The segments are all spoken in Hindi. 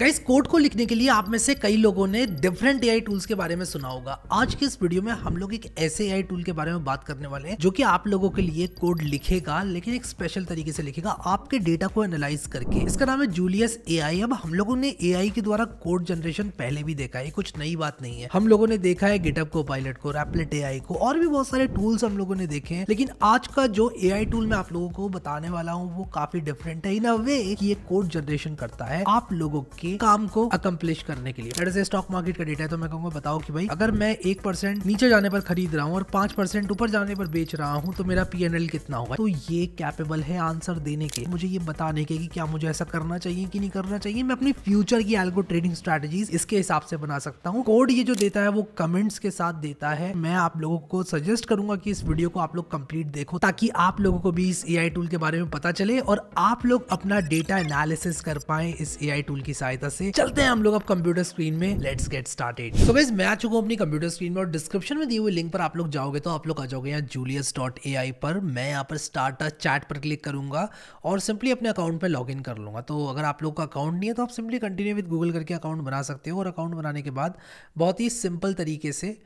गाइस कोड को लिखने के लिए आप में से कई लोगों ने डिफरेंट एआई टूल्स के बारे में सुना होगा आज के इस वीडियो में हम लोग एक ऐसे एआई टूल के बारे में बात करने वाले हैं जो कि आप लोगों के लिए कोड लिखेगा लेकिन एक स्पेशल तरीके से लिखेगा आपके डेटा को एनालाइज करके इसका नाम है जूलियस ए अब हम लोगों ने ए के द्वारा कोड जनरेशन पहले भी देखा है कुछ नई बात नहीं है हम लोगों ने देखा है गिटअप को पायलट को रेपलेट ए को और भी बहुत सारे टूल्स हम लोगों ने देखे हैं लेकिन आज का जो ए टूल मैं आप लोगों को बताने वाला हूँ वो काफी डिफरेंट है इन अ वे की कोड जनरेशन करता है आप लोगों के कि काम को अकम्प्लिश करने के लिए जैसे स्टॉक मार्केट का डेटा है तो मैं कहूंगा बताओ कि भाई अगर मैं एक परसेंट नीचे जाने पर खरीद रहा हूँ और पांच परसेंट ऊपर जाने पर बेच रहा हूँ तो मेरा पी कितना होगा तो ये कैपेबल है आंसर देने के मुझे ये बताने के कि क्या मुझे ऐसा करना चाहिए कि नहीं करना चाहिए मैं अपनी फ्यूचर की एल्गो ट्रेडिंग स्ट्रेटेजी इसके हिसाब से बना सकता हूँ कोड ये जो देता है वो कमेंट्स के साथ देता है मैं आप लोगों को सजेस्ट करूंगा कि इस वीडियो को आप लोग कंप्लीट देखो ताकि आप लोगों को भी इस ए टूल के बारे में पता चले और आप लोग अपना डेटा एनालिसिस कर पाए इस ए टूल की सहायता सहायता से चलते हैं हम लोग अब कंप्यूटर स्क्रीन में लेट्स गेट स्टार्टेड तो गाइज मैं आ चुका हूँ अपनी कंप्यूटर स्क्रीन में और डिस्क्रिप्शन में दिए हुए लिंक पर आप लोग जाओगे तो आप लोग आ जाओगे यहाँ जूलियस डॉट ए आई पर मैं यहाँ पर स्टार्ट चैट पर क्लिक करूंगा और सिंपली अपने अकाउंट पर लॉग इन कर लूंगा तो अगर आप लोग का अकाउंट नहीं है तो आप सिंपली कंटिन्यू विद गूगल करके अकाउंट बना सकते हो और अकाउंट बनाने के बाद बहुत ही सिंपल तरीके से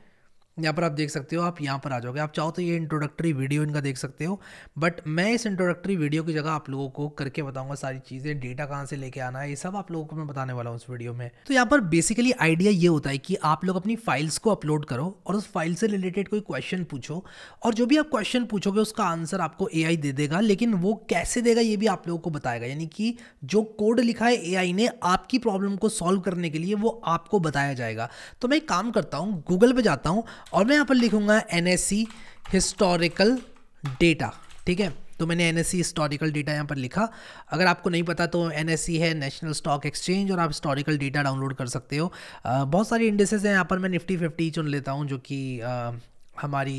यहाँ पर आप देख सकते हो आप यहाँ पर आ जाओगे आप चाहो तो ये इंट्रोडक्टरी वीडियो इनका देख सकते हो बट मैं इस इंट्रोडक्टरी वीडियो की जगह आप लोगों को करके बताऊंगा सारी चीज़ें डेटा कहाँ से लेके आना है ये सब आप लोगों को मैं बताने वाला हूँ उस वीडियो में तो यहाँ पर बेसिकली आइडिया ये होता है कि आप लोग अपनी फाइल्स को अपलोड करो और उस फाइल से रिलेटेड कोई क्वेश्चन पूछो और जो भी आप क्वेश्चन पूछोगे उसका आंसर आपको ए दे देगा लेकिन वो कैसे देगा ये भी आप लोगों को बताएगा यानी कि जो कोड लिखा है ए ने आपकी प्रॉब्लम को सॉल्व करने के लिए वो आपको बताया जाएगा तो मैं एक काम करता हूँ गूगल पर जाता हूँ और मैं यहाँ पर लिखूँगा एन हिस्टोरिकल डेटा ठीक है तो मैंने एन हिस्टोरिकल डेटा यहाँ पर लिखा अगर आपको नहीं पता तो एन है नेशनल स्टॉक एक्सचेंज और आप हिस्टोरिकल डेटा डाउनलोड कर सकते हो आ, बहुत सारी इंडेसेज हैं यहाँ पर मैं निफ्टी फिफ्टी चुन लेता हूँ जो कि हमारी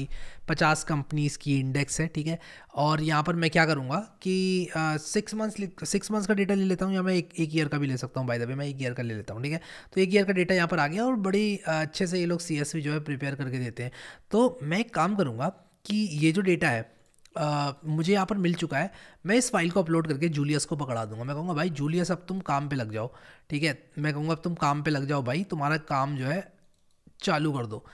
50 कंपनीज़ की इंडेक्स है ठीक है और यहाँ पर मैं क्या करूँगा कि सिक्स मंथ्स सिक्स मंथ्स का डेटा ले लेता हूँ या मैं एक एक ईयर का भी ले सकता हूँ बाय द वे मैं एक ईयर का ले लेता हूँ ठीक है तो एक ईयर का डेटा यहाँ पर आ गया और बड़ी अच्छे से ये लोग सी जो है प्रिपेयर करके देते हैं तो मैं एक काम करूँगा कि ये जो डेटा है Uh, मुझे यहाँ पर मिल चुका है मैं इस फाइल को अपलोड करके जूलियस को पकड़ा दूंगा मैं कहूँगा भाई जूलियस अब तुम काम पे लग जाओ ठीक है मैं कहूँगा अब तुम काम पे लग जाओ भाई तुम्हारा काम जो है चालू कर दो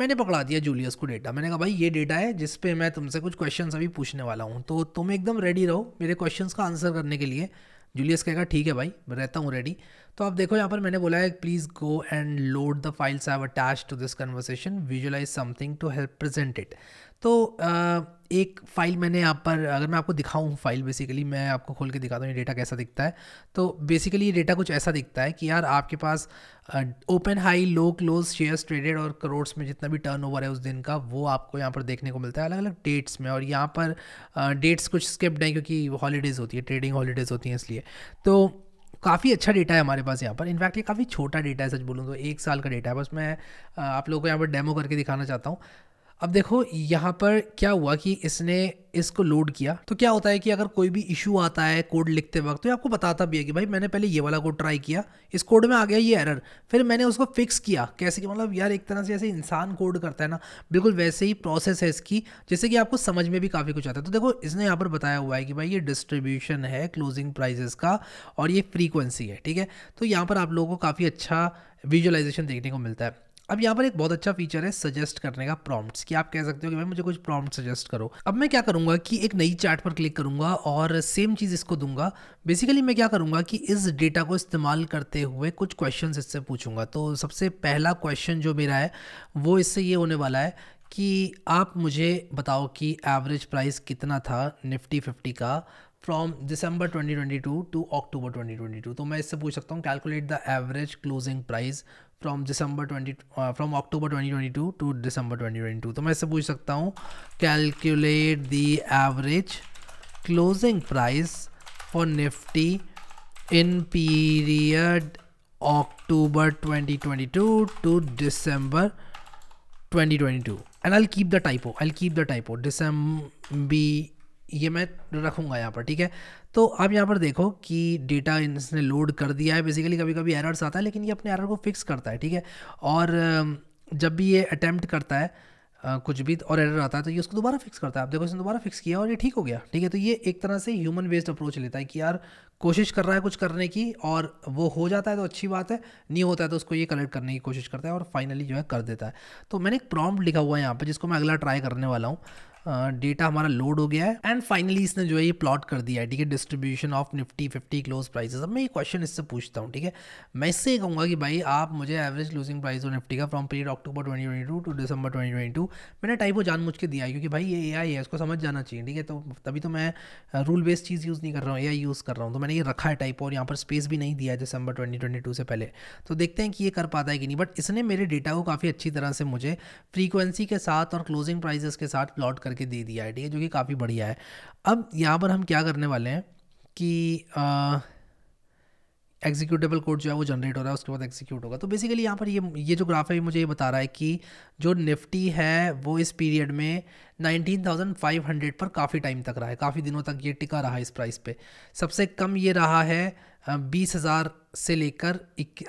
मैंने पकड़ा दिया जूलियस को डेटा मैंने कहा भाई ये डेटा है जिस पे मैं तुमसे कुछ क्वेश्चन अभी पूछने वाला हूँ तो तुम एकदम रेडी रहो मेरे क्वेश्चन का आंसर करने के लिए जूलियस कहेगा ठीक है भाई मैं रहता हूँ रेडी तो आप देखो यहाँ पर मैंने बोला है please go and load the files I attach to this conversation visualise something to help present it तो एक फ़ाइल मैंने यहाँ पर अगर मैं आपको दिखाऊँ फाइल बेसिकली मैं आपको खोल के दिखाता हूँ ये डेटा कैसा दिखता है तो बेसिकली ये डेटा कुछ ऐसा दिखता है कि यार आपके पास open high low close shares traded और करोड़्स में जितना भी टर्न है उस दिन का वो आपको यहाँ पर देखने को मिलता है अलग अलग डेट्स में और यहाँ पर डेट्स कुछ स्किप्ड हैं क्योंकि हॉलीडेज़ होती है ट्रेडिंग हॉलीडेज़ होती हैं इसलिए तो काफ़ी अच्छा डेटा है हमारे पास यहाँ पर इनफैक्ट ये काफ़ी छोटा डेटा है सच बोलूँ तो एक साल का डेटा है बस मैं आप लोगों को यहाँ पर डेमो करके दिखाना चाहता हूँ अब देखो यहाँ पर क्या हुआ कि इसने इसको लोड किया तो क्या होता है कि अगर कोई भी इशू आता है कोड लिखते वक्त तो ये आपको बताता भी है कि भाई मैंने पहले ये वाला कोड ट्राई किया इस कोड में आ गया ये एरर फिर मैंने उसको फिक्स किया कैसे कि मतलब यार एक तरह से जैसे इंसान कोड करता है ना बिल्कुल वैसे ही प्रोसेस है इसकी जैसे कि आपको समझ में भी काफ़ी कुछ आता है तो देखो इसने यहाँ पर बताया हुआ है कि भाई ये डिस्ट्रीब्यूशन है क्लोजिंग प्राइजेस का और ये फ्रीक्वेंसी है ठीक है तो यहाँ पर आप लोगों को काफ़ी अच्छा विजुअलाइजेशन देखने को मिलता है अब यहाँ पर एक बहुत अच्छा फीचर है सजेस्ट करने का प्रॉम्प्ट्स कि आप कह सकते हो कि भाई मुझे कुछ प्रॉम्प्ट सजेस्ट करो अब मैं क्या करूँगा कि एक नई चार्ट पर क्लिक करूँगा और सेम चीज़ इसको दूंगा बेसिकली मैं क्या करूँगा कि इस डेटा को इस्तेमाल करते हुए कुछ क्वेश्चन इससे पूछूंगा तो सबसे पहला क्वेश्चन जो मेरा है वो इससे ये होने वाला है कि आप मुझे बताओ कि एवरेज प्राइस कितना था निफ्टी फिफ्टी का फ्रॉम दिसंबर 2022 टू अक्टूबर 2022 तो मैं इससे पूछ सकता हूँ calculate the average closing price from December twenty from October twenty two to December two तो मैं इससे पूछ सकता हूँ calculate the average closing price for Nifty in period October twenty two to December two and I keep the typo I keep the typo डिसम्बी ये मैं रखूँगा यहाँ पर ठीक है तो आप यहाँ पर देखो कि डेटा इसने लोड कर दिया है बेसिकली कभी कभी एरर्स आता है लेकिन ये अपने एरर को फिक्स करता है ठीक है और जब भी ये अटैम्प्ट करता है कुछ भी और एरर आता है तो ये उसको दोबारा फिक्स करता है आप देखो इसने दोबारा फिक्स किया और ये ठीक हो गया ठीक है तो ये एक तरह से ह्यूमन बेस्ड अप्रोच लेता है कि यार कोशिश कर रहा है कुछ करने की और वो हो जाता है तो अच्छी बात है नहीं होता है तो उसको ये कलेक्ट करने की कोशिश करता है और फाइनली जो है कर देता है तो मैंने एक प्रॉम्प्ट लिखा हुआ है यहाँ पर जिसको मैं अगला ट्राई करने वाला हूँ डेटा हमारा लोड हो गया है एंड फाइनली इसने जो है ये प्लॉट कर दिया है ठीक है distribution of Nifty fifty close prices अब मैं ये क्वेश्चन इससे पूछता हूँ ठीक है मैं इससे कहूँगा कि भाई आप मुझे एवरेज क्लोजिंग प्राइस और निफ्टी का from period October twenty twenty two to December twenty twenty two मैंने टाइप को मुझ के दिया है क्योंकि भाई ये ए आई है इसको समझ जाना चाहिए ठीक है तो तभी तो मैं रूल बेस्ड चीज़ यूज़ नहीं कर रहा हूँ ए आई यूज़ कर रहा हूँ तो मैंने ये रखा है टाइप और यहाँ पर स्पेस भी नहीं दिया है दिसंबर ट्वेंटी ट्वेंटी टू से पहले तो देखते हैं कि ये कर पाता है कि नहीं बट इसने मेरे डेटा को काफ़ी अच्छी तरह से मुझे फ्रीक्वेंसी के साथ और क्लोजिंग प्राइजेस के साथ प्लॉट कर करके दे दिया है ठीक है जो कि काफ़ी बढ़िया है अब यहाँ पर हम क्या करने वाले हैं कि एग्जीक्यूटेबल कोड जो है वो जनरेट हो रहा है उसके बाद एग्जीक्यूट होगा तो बेसिकली यहाँ पर ये ये जो ग्राफ है मुझे ये बता रहा है कि जो निफ्टी है वो इस पीरियड में 19,500 पर काफ़ी टाइम तक रहा है काफ़ी दिनों तक ये टिका रहा है इस प्राइस पे सबसे कम ये रहा है बीस हज़ार से लेकर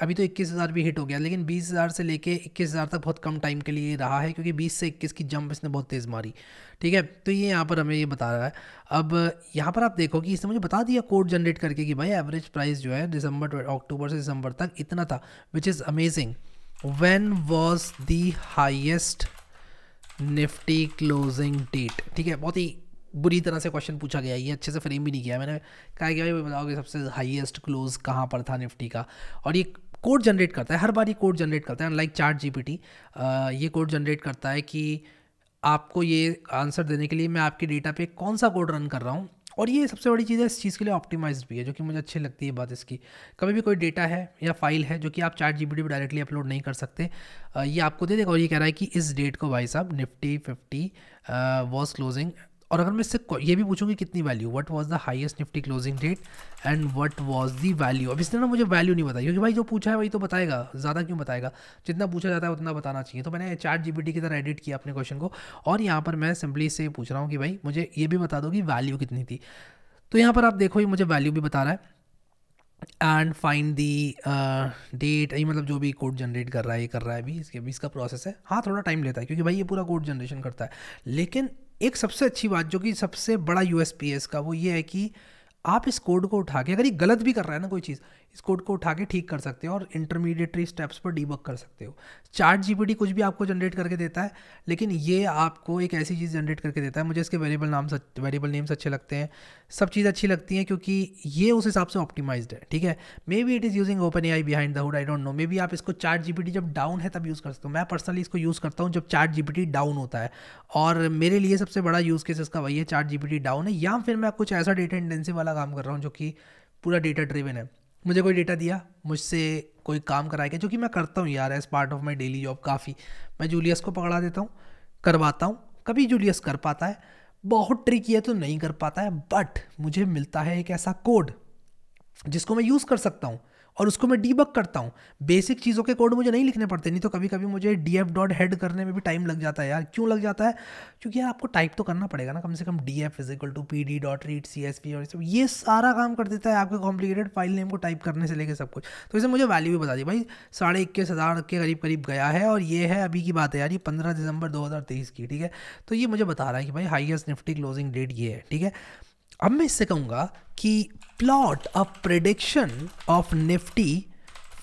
अभी तो इक्कीस हज़ार भी हिट हो गया लेकिन बीस हज़ार से लेके इक्कीस हज़ार तक बहुत कम टाइम के लिए रहा है क्योंकि बीस से इक्कीस की जंप इसने बहुत तेज़ मारी ठीक है तो ये यहाँ पर हमें ये बता रहा है अब यहाँ पर आप देखो कि इसने मुझे बता दिया कोड जनरेट करके कि भाई एवरेज प्राइस जो है दिसंबर अक्टूबर से दिसंबर तक इतना था which is amazing when was the highest Nifty closing date ठीक है बहुत ही बुरी तरह से क्वेश्चन पूछा गया ये अच्छे से फ्रेम भी नहीं किया मैंने कहा कि भाई बताओ कि सबसे हाईएस्ट क्लोज कहाँ पर था निफ्टी का और ये कोड जनरेट करता है हर बार ये कोड जनरेट करता है अनलाइक चार्ट जीपीटी ये कोड जनरेट करता है कि आपको ये आंसर देने के लिए मैं आपके डेटा पे कौन सा कोड रन कर रहा हूँ और ये सबसे बड़ी चीज़ है इस चीज़ के लिए ऑप्टिमाइज भी है जो कि मुझे अच्छी लगती है बात इसकी कभी भी कोई डेटा है या फाइल है जो कि आप chat GPT directly upload नहीं कर सकते ये आपको दे देगा और ये कह रहा है कि इस डेट को भाई साहब निफ्टी फिफ्टी वॉज क्लोजिंग और अगर मैं इससे ये भी पूछूंगी कितनी value what was the highest Nifty closing date and what was the value अब इसने ना मुझे वैल्यू नहीं बताई क्योंकि भाई जो पूछा है वही तो बताएगा ज़्यादा क्यों बताएगा जितना पूछा जाता है उतना बताना चाहिए तो मैंने चार्ट जी की तरह एडिट किया अपने क्वेश्चन को और यहाँ पर मैं सिंपली से पूछ रहा हूँ कि भाई मुझे ये भी बता दो कि वैल्यू कितनी थी तो यहाँ पर आप देखो ये मुझे वैल्यू भी बता रहा है एंड फाइंड दी डेट यही मतलब जो भी कोड जनरेट कर रहा है ये कर रहा है अभी इसके अभी इसका प्रोसेस है हाँ थोड़ा टाइम लेता है क्योंकि भाई ये पूरा कोड जनरेशन करता है लेकिन एक सबसे अच्छी बात जो कि सबसे बड़ा यू का वो ये है कि आप इस कोड को उठा के अगर ये गलत भी कर रहा है ना कोई चीज़ इस कोड को उठा के ठीक कर सकते हो और इंटरमीडिएटरी स्टेप्स पर डीबक कर सकते हो चार्ट जीपीटी कुछ भी आपको जनरेट करके देता है लेकिन ये आपको एक ऐसी चीज़ जनरेट करके देता है मुझे इसके वेरिएबल नाम वेरिएबल नेम्स अच्छे लगते हैं सब चीज़ अच्छी लगती हैं क्योंकि ये उस हिसाब से ऑप्टिमाइज है ठीक है maybe it is using open A I behind the hood I don't know maybe आप इसको चार्ट जीपीटी जब डाउन है तब यूज़ कर सकते हो मैं पर्सनली इसको यूज़ करता हूँ जब चार्ट जीपीटी डाउन होता है और मेरे लिए सबसे बड़ा यूज़ केस इसका वही है चार्ट जीपीटी डाउन है या फिर मैं कुछ ऐसा डेटा इंटेंसिव वाला काम कर रहा हूँ जो कि पूरा डेटा ड्रिवन है मुझे कोई डेटा दिया मुझसे कोई काम कराया गया जो कि मैं करता हूँ यार as part of my daily job काफ़ी मैं जूलियस को पकड़ा देता हूँ करवाता हूँ कभी जूलियस कर पाता है बहुत ट्रिकी है तो नहीं कर पाता है बट मुझे मिलता है एक ऐसा कोड जिसको मैं यूज़ कर सकता हूँ और उसको मैं डीबक करता हूँ बेसिक चीज़ों के कोड मुझे नहीं लिखने पड़ते नहीं तो कभी कभी मुझे डी एफ डॉट हेड करने में भी टाइम लग जाता है यार क्यों लग जाता है क्योंकि यार आपको टाइप तो करना पड़ेगा ना कम से कम D F is equal to P D dot read C S V और सब ये सारा काम कर देता है आपके कॉम्प्लिकेटेड फाइल नेम को टाइप करने से लेकर सब कुछ तो इसे मुझे वैल्यू भी बता दी भाई साढ़े इक्कीस हज़ार के करीब करीब गया है और ये है अभी की बात है यार ये पंद्रह दिसंबर दो हज़ार तेईस की ठीक है तो ये मुझे बता रहा है कि भाई हाइएस्ट निफ्टी क्लोजिंग डेट ये है ठीक है अब मैं इससे कहूँगा कि plot a prediction of Nifty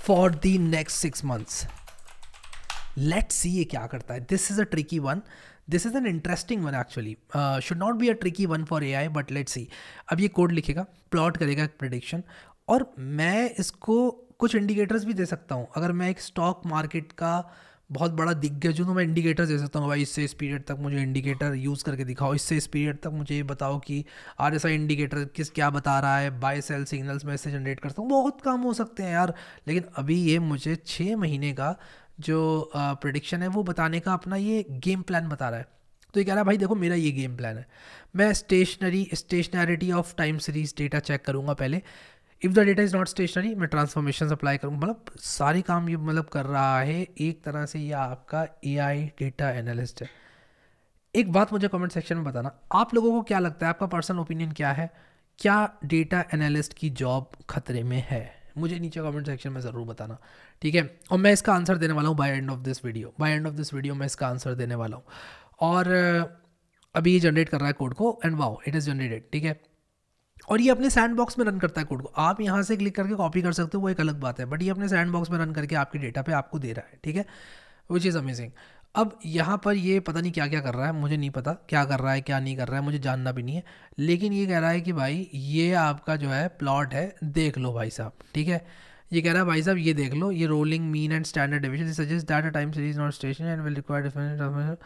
for the next six months let see ये क्या करता है this is a tricky one this is an interesting one actually should not be a tricky one for A I but let see अब ये कोड लिखेगा प्लॉट करेगा एक प्रडिक्शन और मैं इसको कुछ इंडिकेटर्स भी दे सकता हूँ अगर मैं एक स्टॉक मार्केट का बहुत बड़ा दिग्गज हूँ तो मैं इंडिकेटर दे सकता हूँ भाई इससे इस पीरियड तक मुझे इंडिकेटर यूज़ करके दिखाओ इससे इस पीरियड तक मुझे ये बताओ कि आर एस आई इंडिकेटर किस क्या बता रहा है बाय सेल सिग्नल्स मैं इससे जनरेट कर सकता हूँ बहुत काम हो सकते हैं यार लेकिन अभी ये मुझे छः महीने का जो प्रडिक्शन है वो बताने का अपना ये गेम प्लान बता रहा है तो ये कह रहा है भाई देखो मेरा ये गेम प्लान है मैं stationary stationarity of time series data check करूँगा पहले if the data is not stationary मैं ट्रांसफॉर्मेशन अप्लाई करूँ मतलब सारे काम ये मतलब कर रहा है एक तरह से यह आपका ए आई डेटा एनालिस्ट है एक बात मुझे कमेंट सेक्शन में बताना आप लोगों को क्या लगता है आपका पर्सनल ओपिनियन क्या है क्या डेटा एनालिस्ट की जॉब खतरे में है मुझे नीचे कमेंट सेक्शन में ज़रूर बताना ठीक है और मैं इसका आंसर देने वाला हूँ by end of this video by end of this video मैं इसका आंसर देने वाला हूँ और अभी ये जनरेट कर रहा है कोड को and wow it is generated ठीक है और ये अपने सैंड बॉक्स में रन करता है कोड को आप यहाँ से क्लिक करके कॉपी कर सकते हो वो एक अलग बात है बट ये अपने सैंड बॉक्स में रन करके आपके डेटा पे आपको दे रहा है ठीक है विच इज़ अमेजिंग अब यहाँ पर ये पता नहीं क्या क्या कर रहा है मुझे नहीं पता क्या कर रहा है क्या नहीं कर रहा है मुझे जानना भी नहीं है लेकिन ये कह रहा है कि भाई ये आपका जो है प्लॉट है देख लो भाई साहब ठीक है ये कह रहा है भाई साहब ये देख लो ये rolling mean and standard division suggest that a time series not station and will require different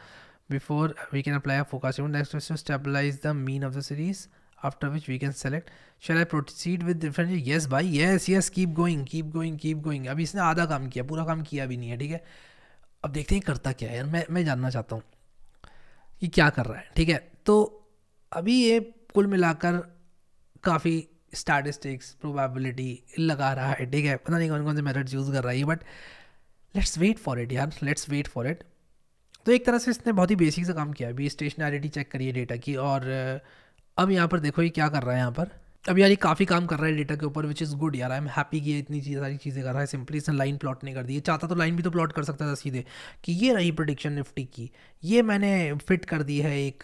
before we can apply a focus next stabilise the mean of the series after which we can select shall I proceed with different yes भाई yes yes keep going keep going keep going अभी इसने आधा काम किया पूरा काम किया भी नहीं है ठीक है अब देखते हैं करता क्या है यार मैं मैं जानना चाहता हूँ कि क्या कर रहा है ठीक है तो अभी ये कुल मिलाकर काफ़ी स्टैटिस्टिक्स प्रोबेबिलिटी लगा रहा है ठीक है पता नहीं कौन कौन से मेथड्स यूज़ कर रहा है but let's wait for it यार लेट्स वेट फॉर इट तो एक तरह से इसने बहुत ही बेसिक से काम किया अभी स्टेशनरिटी चेक करिए डेटा की और uh, अब यहाँ पर देखो ये क्या कर रहा है यहाँ पर अब यार ये काफ़ी काम कर रहा है डेटा के ऊपर विच इज़ गुड यार आई एम हैप्पी कि ये इतनी चीज़ सारी चीज़ें कर रहा है सिंपली इसने लाइन प्लॉट नहीं कर दी चाहता तो लाइन भी तो प्लॉट कर सकता था सीधे कि ये रही प्रोडिक्शन निफ्टी की ये मैंने फिट कर दी है एक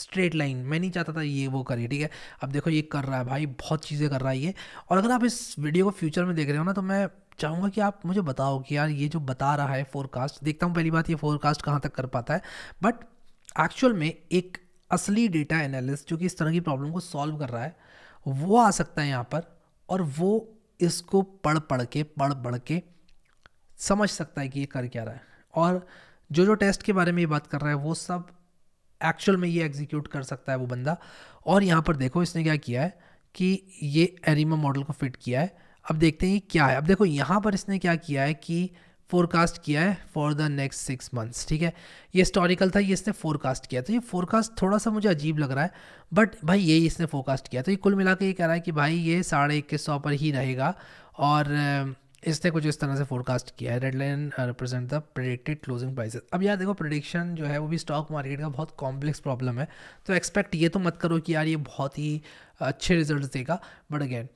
स्ट्रेट uh, लाइन मैं नहीं चाहता था ये वो करिए ठीक है अब देखो ये कर रहा है भाई बहुत चीज़ें कर रहा है ये और अगर आप इस वीडियो को फ्यूचर में देख रहे हो ना तो मैं चाहूँगा कि आप मुझे बताओ कि यार ये जो बता रहा है फोरकास्ट देखता हूँ पहली बात ये फोरकास्ट कहाँ तक कर पाता है बट एक्चुअल में एक असली डेटा एनालिस्ट जो कि इस तरह की प्रॉब्लम को सॉल्व कर रहा है वो आ सकता है यहाँ पर और वो इसको पढ़ पढ़ के पढ़ पढ़ के समझ सकता है कि ये कर क्या रहा है और जो जो टेस्ट के बारे में ये बात कर रहा है वो सब एक्चुअल में ये एग्जीक्यूट कर सकता है वो बंदा और यहाँ पर देखो इसने क्या किया है कि ये एरिमा मॉडल को फिट किया है अब देखते हैं ये क्या है अब देखो यहाँ पर इसने क्या किया है कि फोरकास्ट किया है for the next six months ठीक है ये हिस्टोरिकल था ये इसने फोरकास्ट किया तो ये फोरकास्ट थोड़ा सा मुझे अजीब लग रहा है बट भाई यही इसने फोरकास्ट किया तो ये कुल मिला के ये कह रहा है कि भाई ये साढ़े इक्कीस सौ पर ही रहेगा और इसने कुछ इस तरह से फोरकास्ट किया है red line represent the predicted closing prices अब यार देखो प्रडिक्शन जो है वो भी स्टॉक मार्केट का बहुत कॉम्प्लेक्स प्रॉब्लम है तो एक्सपेक्ट ये तो मत करो कि यार ये बहुत ही अच्छे रिजल्ट देगा बट अगेन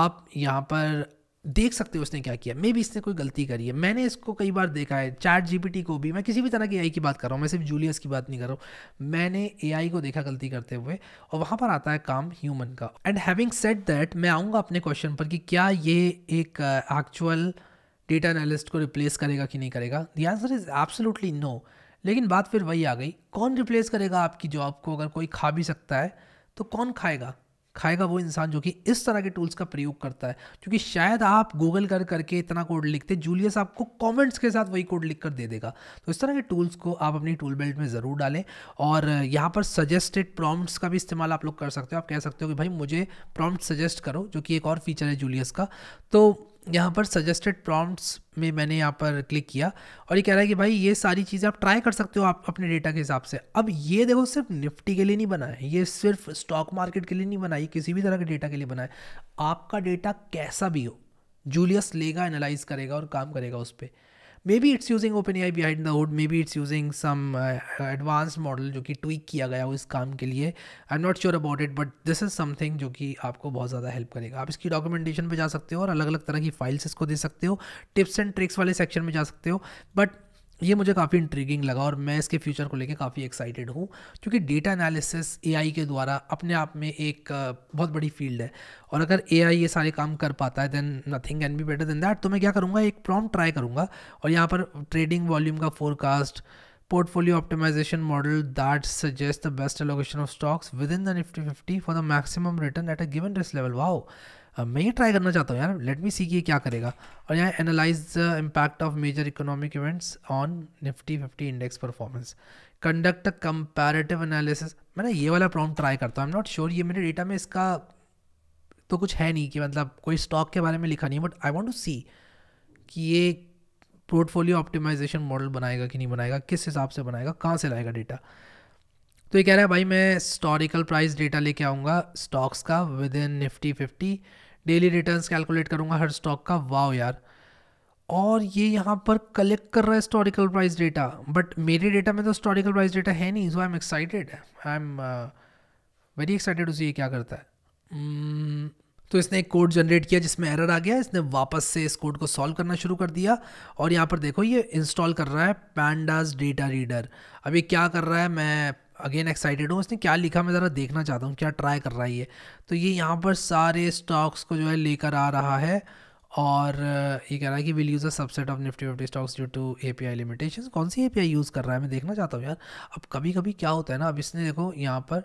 आप यहाँ पर देख सकते हो उसने क्या किया मे भी इसने कोई गलती करी है मैंने इसको कई बार देखा है चैट जीपीटी को भी मैं किसी भी तरह की एआई की बात कर रहा हूँ मैं सिर्फ जूलियस की बात नहीं कर रहा हूँ मैंने एआई को देखा गलती करते हुए और वहाँ पर आता है काम ह्यूमन का एंड हैविंग सेट दैट मैं आऊँगा अपने क्वेश्चन पर कि क्या ये एक एक्चुअल डेटा एनालिस्ट को रिप्लेस करेगा कि नहीं करेगा the answer is absolutely no लेकिन बात फिर वही आ गई कौन रिप्लेस करेगा आपकी जॉब को अगर कोई खा भी सकता है तो कौन खाएगा खाएगा वो इंसान जो कि इस तरह के टूल्स का प्रयोग करता है क्योंकि शायद आप गूगल कर करके इतना कोड लिखते जूलियस आपको कमेंट्स के साथ वही कोड लिख कर दे देगा तो इस तरह के टूल्स को आप अपनी टूल बेल्ट में ज़रूर डालें और यहाँ पर सजेस्टेड प्रॉम्प्ट्स का भी इस्तेमाल आप लोग कर सकते हो आप कह सकते हो कि भाई मुझे प्रॉम्प्ट सजेस्ट करो जो कि एक और फीचर है जूलियस का तो यहाँ पर सजेस्टेड प्रॉम्प्ट्स में मैंने यहाँ पर क्लिक किया और ये कह रहा है कि भाई ये सारी चीज़ें आप ट्राई कर सकते हो आप अपने डेटा के हिसाब से अब ये देखो सिर्फ निफ्टी के लिए नहीं बना है ये सिर्फ स्टॉक मार्केट के लिए नहीं बना है किसी भी तरह के डेटा के लिए बना है आपका डेटा कैसा भी हो जूलियस लेगा एनालाइज करेगा और काम करेगा उस पर maybe it's using OpenAI behind the hood maybe it's using some uh, advanced model जो कि tweak किया गया हो इस काम के लिए I am not sure about it but this is something जो कि आपको बहुत ज़्यादा हेल्प करेगा आप इसकी डॉक्यूमेंटेशन पे जा सकते हो और अलग अलग तरह की फाइल्स इसको दे सकते हो टिप्स एंड ट्रिक्स वाले सेक्शन में जा सकते हो बट ये मुझे काफ़ी इंट्रीगिंग लगा और मैं इसके फ्यूचर को लेके काफ़ी एक्साइटेड हूँ क्योंकि डेटा एनालिसिस एआई के द्वारा अपने आप में एक बहुत बड़ी फील्ड है और अगर एआई ये सारे काम कर पाता है then nothing can be better than that तो मैं क्या करूँगा एक प्रॉम ट्राई करूँगा और यहाँ पर ट्रेडिंग वॉल्यूम का forecast portfolio optimisation model that suggest the best allocation of stocks within the Nifty fifty for the maximum return at a given risk level wow मैं ही ट्राई करना चाहता हूँ यार लेट मी सी कि क्या करेगा और यहाँ analyse the impact of major economic events on Nifty fifty index performance conduct a comparative analysis मैं ना ये वाला प्रॉब्लम ट्राई करता हूँ आई एम नॉट श्योर ये मेरे डेटा में इसका तो कुछ है नहीं कि मतलब कोई स्टॉक के बारे में लिखा नहीं है but I want to see कि ये पोर्टफोलियो ऑप्टिमाइजेशन मॉडल बनाएगा कि नहीं बनाएगा किस हिसाब से बनाएगा कहाँ से लाएगा डेटा तो ये कह रहा है भाई मैं हिस्टोरिकल प्राइस डेटा लेके आऊँगा स्टॉक्स का within Nifty fifty daily returns calculate करूँगा हर स्टॉक का वाव यार और ये यहाँ पर कलेक्ट कर रहा है हिस्टोरिकल प्राइस डेटा बट मेरे डेटा में तो हिस्टोरिकल प्राइस डेटा है नहीं so I am excited I am very excited उसे ये क्या करता है hmm, तो इसने एक कोड जनरेट किया जिसमें एरर आ गया इसने वापस से इस कोड को सॉल्व करना शुरू कर दिया और यहाँ पर देखो ये इंस्टॉल कर रहा है पैंडास डेटा रीडर अभी क्या कर रहा है मैं अगेन एक्साइटेड हूँ इसने क्या लिखा मैं ज़रा देखना चाहता हूँ क्या ट्राई कर रहा है ये तो ये यहाँ पर सारे स्टॉक्स को जो है लेकर आ रहा है और ये कह रहा है कि will use a subset of Nifty fifty stocks due to A P I limitation कौन सी ए पी आई यूज़ कर रहा है मैं देखना चाहता हूँ यार अब कभी कभी क्या होता है ना अब इसने देखो यहाँ पर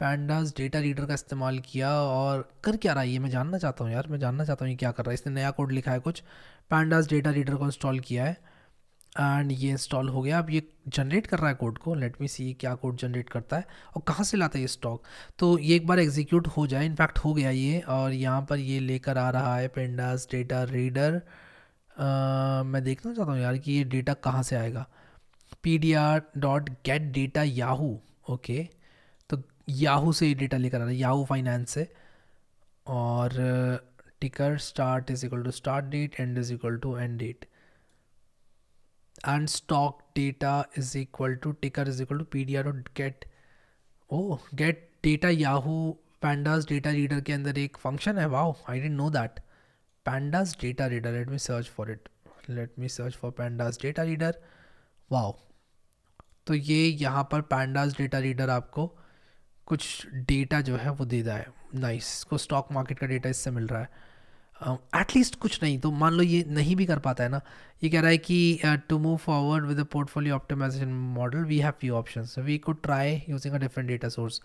पैंडास डेटा रीडर का इस्तेमाल किया और कर क्या रहा है ये मैं जानना चाहता हूँ यार मैं जानना चाहता हूँ ये क्या कर रहा है इसने नया कोड लिखा है कुछ पैंडास डेटा रीडर को इंस्टॉल किया है एंड ये इंस्टॉल हो गया अब ये जनरेट कर रहा है कोड को लेट मी सी क्या कोड जनरेट करता है और कहाँ से लाता है ये स्टॉक तो ये एक बार एग्जीक्यूट हो जाए इनफैक्ट हो गया ये और यहाँ पर ये लेकर आ रहा है पेंडास डेटा रीडर मैं देखना चाहता हूँ यार कि ये डेटा कहाँ से आएगा P D R dot get data Yahoo okay तो याहू से ये डेटा लेकर आ रहा है याहू फाइनेंस से और ticker start is equal to start date end is equal to end date and stock data is equal to ticker is equal to pdr dot get oh get data yahoo pandas data reader के अंदर एक function है wow I didn't know that pandas data reader let me search for it let me search for pandas data reader wow तो ये यहाँ पर pandas data reader आपको कुछ डेटा जो है वो दे रहा है नाइस nice. को स्टॉक मार्केट का डेटा इससे मिल रहा है एटलीस्ट uh, कुछ नहीं तो मान लो ये नहीं भी कर पाता है ना ये कह रहा है कि to move forward with portfolio optimisation model we have few option we could try using a different data source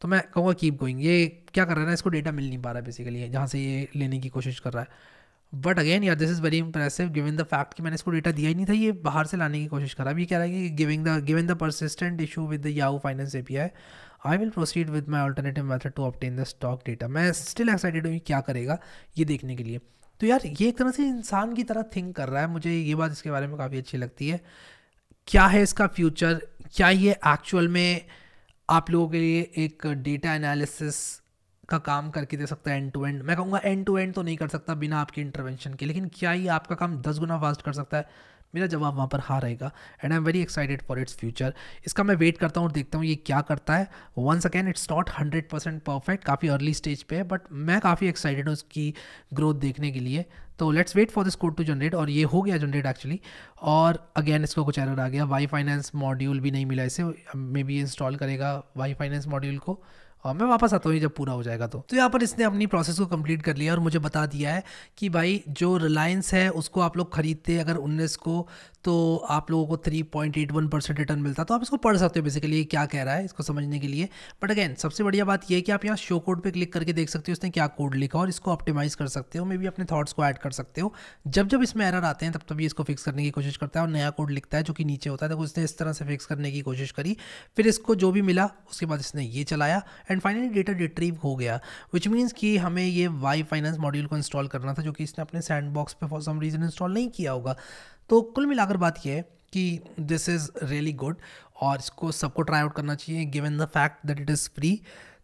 तो मैं कहूँगा कीप गोइंग ये क्या कर रहा है ना इसको डेटा मिल नहीं पा रहा है बेसिकली जहाँ से ये लेने की कोशिश कर रहा है बट अगेन यार this is very impressive given the fact कि मैंने इसको डेटा दिया ही नहीं था ये बाहर से लाने की कोशिश कर रहा है अभी कह रहा है कि giving the given the persistent issue with the Yahoo finance A P I I will proceed with my alternative method to obtain the stock data मैं स्टिल एक्साइटेड हूँ क्या करेगा ये देखने के लिए तो यार ये एक तरह से इंसान की तरह थिंक कर रहा है मुझे ये बात इसके बारे में काफ़ी अच्छी लगती है क्या है इसका फ्यूचर क्या ये एक्चुअल में आप लोगों के लिए एक डेटा एनालिसिस का काम करके दे सकता है एंड टू एंड मैं कहूँगा एंड टू एंड तो नहीं कर सकता बिना आपके इंटरवेंशन के लेकिन क्या ये आपका काम दस गुना फास्ट कर सकता है मेरा जवाब वहाँ पर हाँ रहेगा and I am very excited for its future इसका मैं वेट करता हूँ और देखता हूँ ये क्या करता है once again it's not hundred percent perfect काफ़ी अर्ली स्टेज पे है बट मैं काफ़ी एक्साइटेड हूँ उसकी ग्रोथ देखने के लिए तो let's wait for this code to generate और ये हो गया जनरेट एक्चुअली और अगेन इसको कुछ एरर आ गया वाई फाइनेंस मॉड्यूल भी नहीं मिला इसे मे बी इंस्टॉल करेगा वाई फाइनेंस मॉड्यूल को और मैं वापस आता हूँ जब पूरा हो जाएगा तो तो यहाँ पर इसने अपनी प्रोसेस को कंप्लीट कर लिया और मुझे बता दिया है कि भाई जो रिलायंस है उसको आप लोग खरीदते अगर उन्नीस को तो आप लोगों को three point eight one percent return मिलता तो आप इसको पढ़ सकते हो बेसिकली क्या कह रहा है इसको समझने के लिए बट अगेन सबसे बढ़िया बात यह है कि आप यहाँ शो कोड पर क्लिक करके देख सकते हो उसने क्या कोड लिखा और इसको ऑप्टिमाइज कर सकते हो मे भी अपने थाट्स को ऐड कर सकते हो जब जब इसमें एरर आते हैं तब तभी इसको फिक्स करने की कोशिश करता है और नया कोड लिखता है जो कि नीचे होता है तो उसने इस तरह से फिक्स करने की कोशिश करी फिर इसको जो भी मिला उसके बाद इसने ये चलाया एंड फाइनली डेटा रिट्रीव हो गया विच मीन्स कि हमें ये वाई फाइनेंस मॉड्यूल को इंस्टॉल करना था जो कि इसने अपने सैंड बॉक्स पर फॉर सम रीज़न इंस्टॉल नहीं किया होगा तो कुल मिलाकर बात यह है कि दिस इज़ रियली गुड और इसको सबको ट्राई आउट करना चाहिए given the fact that it is free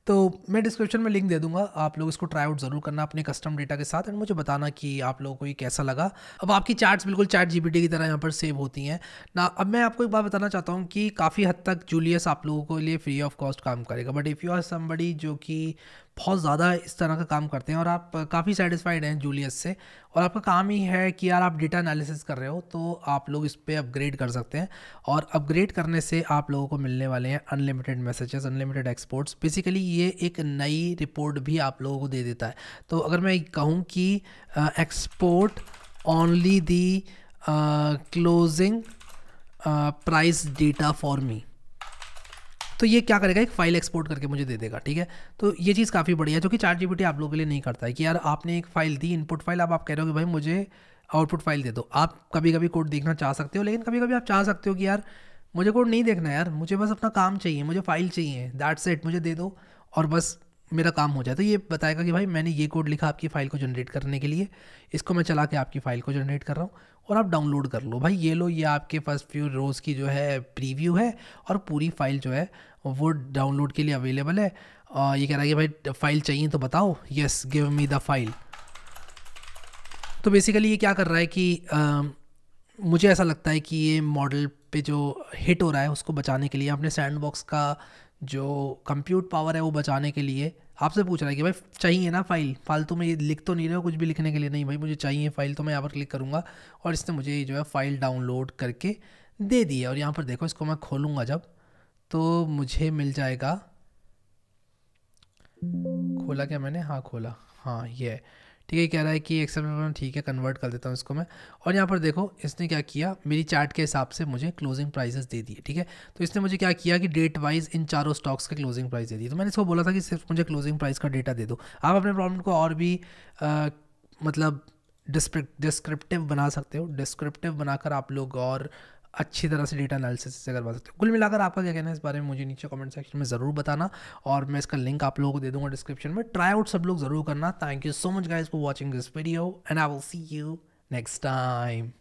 तो मैं डिस्क्रिप्शन में लिंक दे दूंगा आप लोग इसको ट्राई आउट ज़रूर करना अपने कस्टम डेटा के साथ एंड मुझे बताना कि आप लोगों को ये कैसा लगा अब आपकी चार्ट्स बिल्कुल चैट जीपीटी की तरह यहाँ पर सेव होती हैं ना अब मैं आपको एक बात बताना चाहता हूँ कि काफ़ी हद तक जूलियस आप लोगों के लिए फ्री ऑफ कॉस्ट काम करेगा but if you are somebody जो कि बहुत ज़्यादा इस तरह का काम करते हैं और आप काफ़ी सेटिस्फाइड हैं जूलियस से और आपका काम ही है कि यार आप डेटा एनालिसिस कर रहे हो तो आप लोग इस पर अपग्रेड कर सकते हैं और अपग्रेड करने से आप लोगों को मिलने वाले हैं unlimited messages unlimited exports basically ये एक नई रिपोर्ट भी आप लोगों को दे देता है तो अगर मैं कहूँ कि export only the closing price data for me तो ये क्या करेगा एक फाइल एक्सपोर्ट करके मुझे दे देगा ठीक है तो ये चीज़ काफ़ी बढ़िया है जो कि चार जी आप लोगों के लिए नहीं करता है कि यार आपने एक फाइल दी इनपुट फाइल आप कह रहे हो कि भाई मुझे आउटपुट फाइल दे दो आप कभी कभी कोड देखना चाह सकते हो लेकिन कभी कभी आप चाह सकते हो कि यार मुझे कोड नहीं देखना यार मुझे बस अपना काम चाहिए मुझे फाइल चाहिए दैट सेट मुझे दे दो और बस मेरा काम हो जाए तो ये बताएगा कि भाई मैंने ये कोड लिखा आपकी फ़ाइल को जनरेट करने के लिए इसको मैं चला के आपकी फ़ाइल को जनरेट कर रहा हूँ और आप डाउनलोड कर लो भाई ये लो ये आपके फर्स्ट फ्यू रोज़ की जो है प्रीव्यू है और पूरी फ़ाइल जो है वो डाउनलोड के लिए अवेलेबल है और ये कह रहा है कि भाई फ़ाइल चाहिए तो बताओ yes give me the file तो बेसिकली ये क्या कर रहा है कि आ, मुझे ऐसा लगता है कि ये मॉडल पे जो हिट हो रहा है उसको बचाने के लिए अपने सैंडबॉक्स का जो कंप्यूट पावर है वो बचाने के लिए आपसे पूछ रहा है कि भाई चाहिए ना फाइल फालतू में ये लिख तो नहीं रहे हो कुछ भी लिखने के लिए नहीं भाई मुझे चाहिए फाइल तो मैं यहाँ पर क्लिक करूँगा और इसने मुझे जो है फ़ाइल डाउनलोड करके दे दी है और यहाँ पर देखो इसको मैं खोलूँगा जब तो मुझे मिल जाएगा खोला क्या मैंने हाँ खोला हाँ ये ठीक है कह रहा है कि एक्सेप्ट में ठीक है कन्वर्ट कर देता हूँ इसको मैं और यहाँ पर देखो इसने क्या किया मेरी चार्ट के हिसाब से मुझे क्लोजिंग प्राइजेस दे दिए ठीक है तो इसने मुझे क्या किया कि डेट वाइज इन चारों स्टॉक्स के क्लोजिंग प्राइस दे दिए तो मैंने इसको बोला था कि सिर्फ मुझे क्लोजिंग प्राइस का डेटा दे दो आप अपने प्रॉब्लम को और भी आ, मतलब डिस्क्रिप्टिव बना सकते हो डिस्क्रिप्टिव बनाकर आप लोग और अच्छी तरह से डेटा एनालिसिस से करवा सकते हो कुल मिलाकर आपका क्या कहना है इस बारे में मुझे नीचे कमेंट सेक्शन में ज़रूर बताना और मैं इसका लिंक आप लोगों को दे दूंगा डिस्क्रिप्शन में ट्राई आउट सब लोग ज़रूर करना thank you so much guys for watching this video and I will see you next time